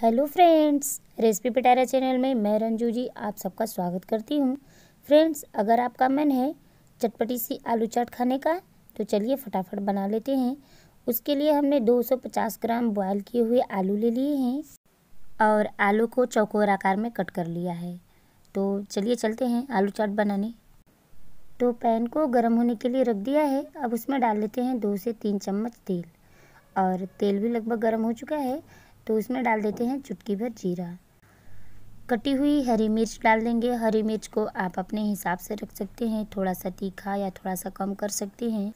hello friends recipe Pitara channel में मैं रंजू जी आप सबका स्वागत करती हूँ फ्रेंड्स अगर आपका मन है चटपटी सी आलू चाट खाने का तो चलिए फटाफट बना लेते हैं उसके लिए हमने 250 ग्राम बॉयल किए हुए आलू ले लिए हैं और आलू को चौकोर आकार में कट कर लिया है तो चलिए चलते हैं आलू चाट बनाने तो पैन को गर्म होने के लिए रख दिया है अब उसमें डाल लेते हैं दो से तीन चम्मच तेल और तेल भी लगभग गर्म हो चुका है तो इसमें डाल देते हैं चुटकी भर जीरा कटी हुई हरी मिर्च डाल देंगे हरी मिर्च को आप अपने हिसाब से रख सकते हैं थोड़ा सा तीखा या थोड़ा सा कम कर सकते हैं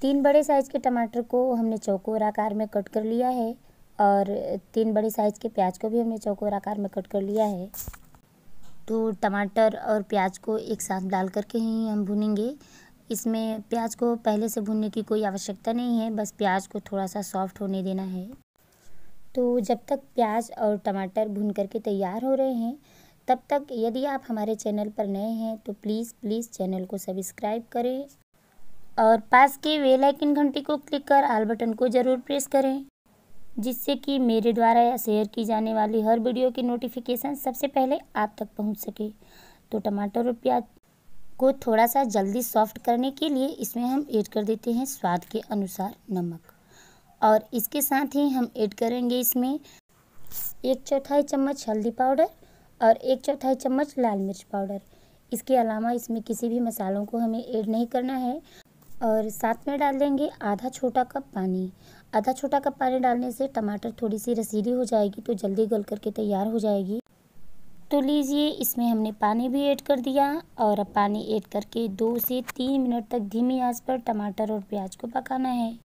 तीन बड़े साइज़ के टमाटर को हमने चौकोर आकार में कट कर लिया है और तीन बड़े साइज़ के प्याज को भी हमने चौकोर आकार में कट कर लिया है तो टमाटर और प्याज को एक साथ डाल करके ही हम भुनेंगे इसमें प्याज को पहले से भुनने की कोई आवश्यकता नहीं है बस प्याज को थोड़ा सा सॉफ्ट होने देना है तो जब तक प्याज और टमाटर भून करके तैयार हो रहे हैं तब तक यदि आप हमारे चैनल पर नए हैं तो प्लीज़ प्लीज़ चैनल को सब्सक्राइब करें और पास के वेल आइकन घंटी को क्लिक कर आल बटन को ज़रूर प्रेस करें जिससे कि मेरे द्वारा शेयर की जाने वाली हर वीडियो की नोटिफिकेशन सबसे पहले आप तक पहुंच सके तो टमाटर और प्याज को थोड़ा सा जल्दी सॉफ्ट करने के लिए इसमें हम ऐड कर देते हैं स्वाद के अनुसार नमक और इसके साथ ही हम ऐड करेंगे इसमें एक चौथाई चम्मच हल्दी पाउडर और एक चौथाई चम्मच लाल मिर्च पाउडर इसके अलावा इसमें किसी भी मसालों को हमें ऐड नहीं करना है और साथ में डाल देंगे आधा छोटा कप पानी आधा छोटा कप पानी डालने से टमाटर थोड़ी सी रसीली हो जाएगी तो जल्दी गल करके तैयार हो जाएगी तो लीजिए इसमें हमने पानी भी ऐड कर दिया और अब पानी ऐड करके दो से तीन मिनट तक धीमी आंच पर टमाटर और प्याज को पकाना है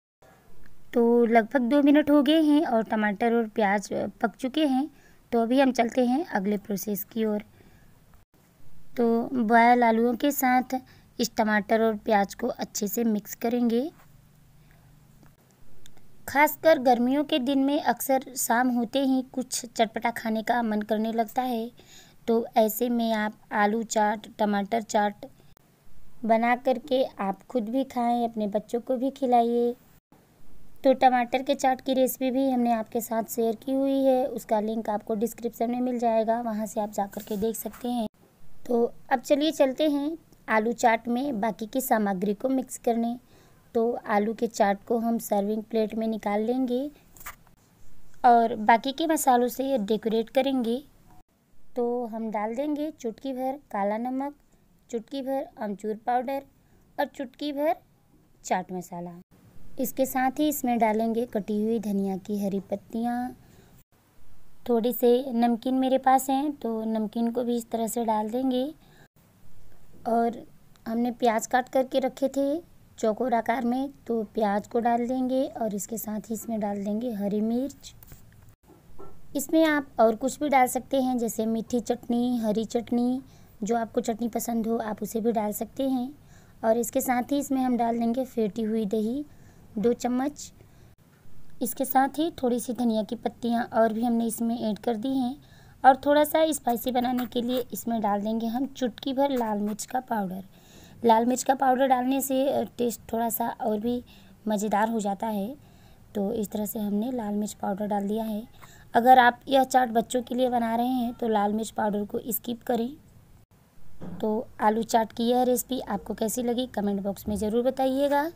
तो लगभग दो मिनट हो गए हैं और टमाटर और प्याज पक चुके हैं तो अभी हम चलते हैं अगले प्रोसेस की ओर तो बॉयल आलूओं के साथ इस टमाटर और प्याज को अच्छे से मिक्स करेंगे खासकर गर्मियों के दिन में अक्सर शाम होते ही कुछ चटपटा खाने का मन करने लगता है तो ऐसे में आप आलू चाट टमाटर चाट बना करके आप खुद भी खाएं अपने बच्चों को भी खिलाइए तो टमाटर के चाट की रेसिपी भी हमने आपके साथ शेयर की हुई है उसका लिंक आपको डिस्क्रिप्शन में मिल जाएगा वहाँ से आप जाकर के देख सकते हैं तो अब चलिए चलते हैं आलू चाट में बाकी की सामग्री को मिक्स करने तो आलू के चाट को हम सर्विंग प्लेट में निकाल लेंगे और बाकी के मसालों से डेकोरेट करेंगे तो हम डाल देंगे चुटकी भर काला नमक चुटकी भर अमचूर पाउडर और चुटकी भर चाट मसाला इसके साथ ही इसमें डालेंगे कटी हुई धनिया की हरी पत्तियाँ थोड़ी से नमकीन मेरे पास हैं तो नमकीन को भी इस तरह से डाल देंगे और हमने प्याज काट करके रखे थे चौकोर आकार में तो प्याज को डाल देंगे और इसके साथ ही इसमें डाल देंगे हरी मिर्च इसमें आप और कुछ भी डाल सकते हैं जैसे मीठी चटनी हरी चटनी जो आपको चटनी पसंद हो आप उसे भी डाल सकते हैं और इसके साथ ही इसमें हम डाल देंगे फेटी हुई दही दो चम्मच इसके साथ ही थोड़ी सी धनिया की पत्तियाँ और भी हमने इसमें ऐड कर दी हैं और थोड़ा सा स्पाइसी बनाने के लिए इसमें डाल देंगे हम चुटकी भर लाल मिर्च का पाउडर लाल मिर्च का पाउडर डालने से टेस्ट थोड़ा सा और भी मज़ेदार हो जाता है तो इस तरह से हमने लाल मिर्च पाउडर डाल दिया है अगर आप यह चाट बच्चों के लिए बना रहे हैं तो लाल मिर्च पाउडर को स्किप करें तो आलू चाट की यह रेसिपी आपको कैसी लगी कमेंट बॉक्स में ज़रूर बताइएगा